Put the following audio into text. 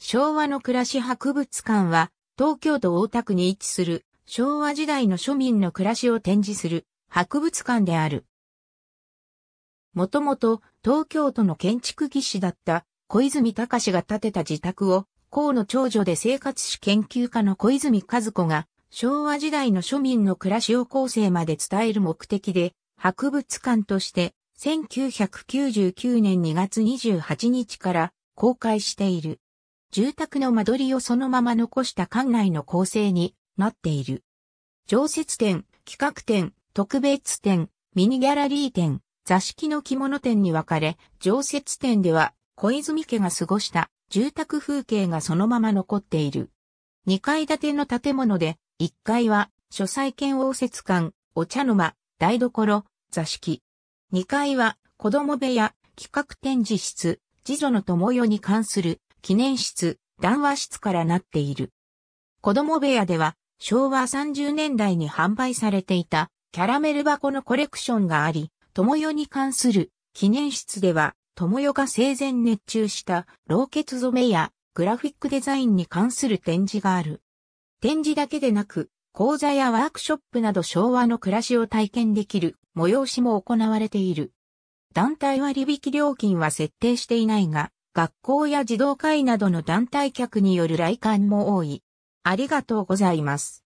昭和の暮らし博物館は、東京都大田区に位置する、昭和時代の庶民の暮らしを展示する、博物館である。もともと、東京都の建築技師だった、小泉隆が建てた自宅を、河野長女で生活史研究家の小泉和子が、昭和時代の庶民の暮らしを後世まで伝える目的で、博物館として、1999年2月28日から公開している。住宅の間取りをそのまま残した館内の構成になっている。常設展、企画展、特別展、ミニギャラリー展、座敷の着物展に分かれ、常設展では小泉家が過ごした住宅風景がそのまま残っている。2階建ての建物で、1階は書斎兼応接館、お茶の間、台所、座敷。2階は子供部屋、企画展示室、次女の友よに関する記念室、談話室からなっている。子供部屋では、昭和30年代に販売されていたキャラメル箱のコレクションがあり、友よに関する記念室では、友よが生前熱中した老血染めやグラフィックデザインに関する展示がある。展示だけでなく、講座やワークショップなど昭和の暮らしを体験できる催しも行われている。団体割引料金は設定していないが、学校や児童会などの団体客による来館も多い。ありがとうございます。